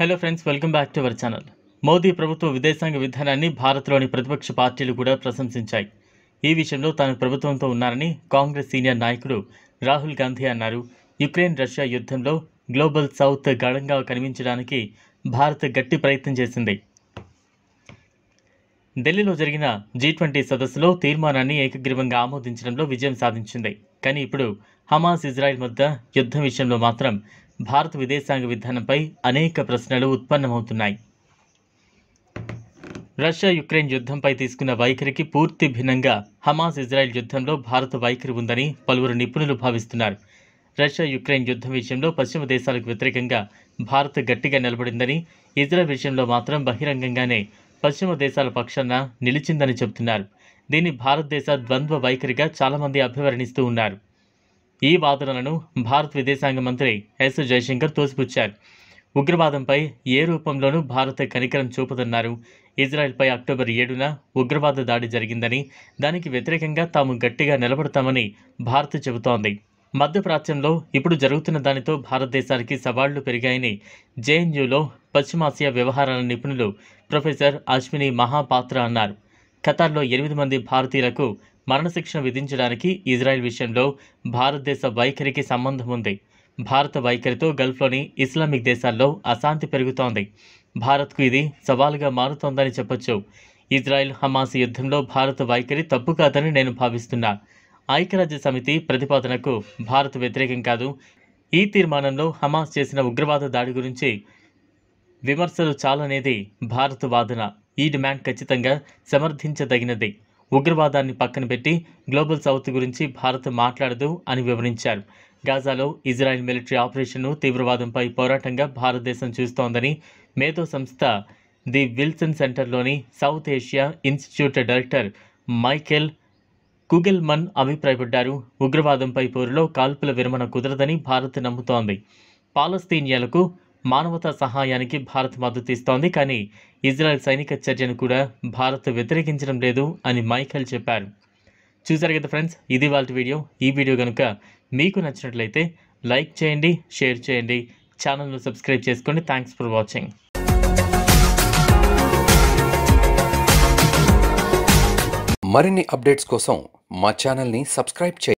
hello friends welcome back to our channel Modi ప్రభుత్వ విదేశాంగ విధానాన్ని భారత్లోని ప్రతిపక్ష పార్టీలు కూడా ప్రశంసించాయి ఈ విషయంలో తాను ప్రభుత్వంతో ఉన్నారని కాంగ్రెస్ సీనియర్ నాయకుడు రాహుల్ గాంధీ అన్నారు యుక్రెయిన్ రష్యా యుద్ధంలో గ్లోబల్ సౌత్ గాఢంగా కనిపించడానికి భారత్ గట్టి ప్రయత్నం చేసింది ఢిల్లీలో జరిగిన జీ ట్వంటీ సదస్సులో తీర్మానాన్ని ఏకగ్రీవంగా ఆమోదించడంలో విజయం సాధించింది కానీ ఇప్పుడు హమాస్ ఇజ్రాయెల్ మధ్య యుద్ధం విషయంలో మాత్రం భారత విదేశాంగ విధానంపై అనేక ప్రశ్నలు ఉత్పన్నమవుతున్నాయి రష్యా యుక్రెయిన్ యుద్ధంపై తీసుకున్న వైఖరికి పూర్తి భిన్నంగా హమాస్ ఇజ్రాయెల్ యుద్ధంలో భారత వైఖరి ఉందని పలువురు నిపుణులు భావిస్తున్నారు రష్యా యుక్రెయిన్ యుద్ధం విషయంలో పశ్చిమ దేశాలకు వ్యతిరేకంగా భారత్ గట్టిగా నిలబడిందని ఇజ్రాయెల్ విషయంలో మాత్రం బహిరంగంగానే పశ్చిమ దేశాల పక్షాన నిలిచిందని చెబుతున్నారు దీన్ని భారతదేశ ద్వంద్వ వైఖరిగా చాలామంది అభివర్ణిస్తూ ఉన్నారు ఈ వాదనలను భారత్ విదేశాంగ మంత్రి ఎస్ జయశంకర్ తోసిపుచ్చారు ఉగ్రవాదంపై ఏ రూపంలోనూ భారత్ కనికరం చూపదన్నారు ఇజ్రాయెల్పై అక్టోబర్ ఏడున ఉగ్రవాద దాడి జరిగిందని దానికి వ్యతిరేకంగా తాము గట్టిగా నిలబడతామని భారత్ చెబుతోంది మధ్యప్రాచ్యంలో ఇప్పుడు జరుగుతున్న దానితో భారతదేశానికి సవాళ్లు పెరిగాయని జేఎన్యూలో పశ్చిమాసియా వ్యవహారాల నిపుణులు ప్రొఫెసర్ అశ్విని మహాపాత్ర అన్నారు ఖతార్లో ఎనిమిది మంది భారతీయులకు మరణశిక్ష విధించడానికి ఇజ్రాయెల్ విషయంలో భారతదేశ వైఖరికి సంబంధం ఉంది భారత వైఖరితో గల్ఫ్లోని ఇస్లామిక్ దేశాల్లో అశాంతి పెరుగుతోంది భారత్కు ఇది సవాలుగా మారుతోందని చెప్పొచ్చు ఇజ్రాయెల్ హమాస్ యుద్ధంలో భారత వైఖరి తప్పు కాదని నేను భావిస్తున్నా ఐక్యరాజ్య సమితి ప్రతిపాదనకు భారత్ వ్యతిరేకం కాదు ఈ తీర్మానంలో హమాస్ చేసిన ఉగ్రవాద దాడి గురించి విమర్శలు చాలనేది భారత్ వాదన ఈ డిమాండ్ ఖచ్చితంగా సమర్థించదగినది ఉగ్రవాదాన్ని పక్కన పెట్టి గ్లోబల్ సౌత్ గురించి భారత్ మాట్లాడదు అని వివరించారు గాజాలో ఇజ్రాయెల్ మిలిటరీ ఆపరేషన్ను తీవ్రవాదంపై పోరాటంగా భారతదేశం చూస్తోందని మేధో సంస్థ ది విల్సన్ సెంటర్లోని south Asia institute director Michael Kugelman అభిప్రాయపడ్డారు ఉగ్రవాదంపై పోరులో కాల్పుల విరమణ కుదరదని భారత్ నమ్ముతోంది పాలస్తీనియాలకు మానవతా సహాయానికి భారత్ మద్దతు ఇస్తోంది కానీ ఇజ్రాయెల్ సైనిక చర్యను కూడా భారత్ వ్యతిరేకించడం లేదు అని మైఖల్ చెప్పారు చూసారు కదా ఫ్రెండ్స్ ఇది వాళ్ళ వీడియో ఈ వీడియో కనుక మీకు నచ్చినట్లయితే లైక్ చేయండి షేర్ చేయండి ఛానల్ను సబ్స్క్రైబ్ చేసుకోండి థ్యాంక్స్ ఫర్ వాచింగ్ మరిన్ని అప్డేట్స్ కోసం మా ఛానల్ని సబ్స్క్రైబ్ చేయండి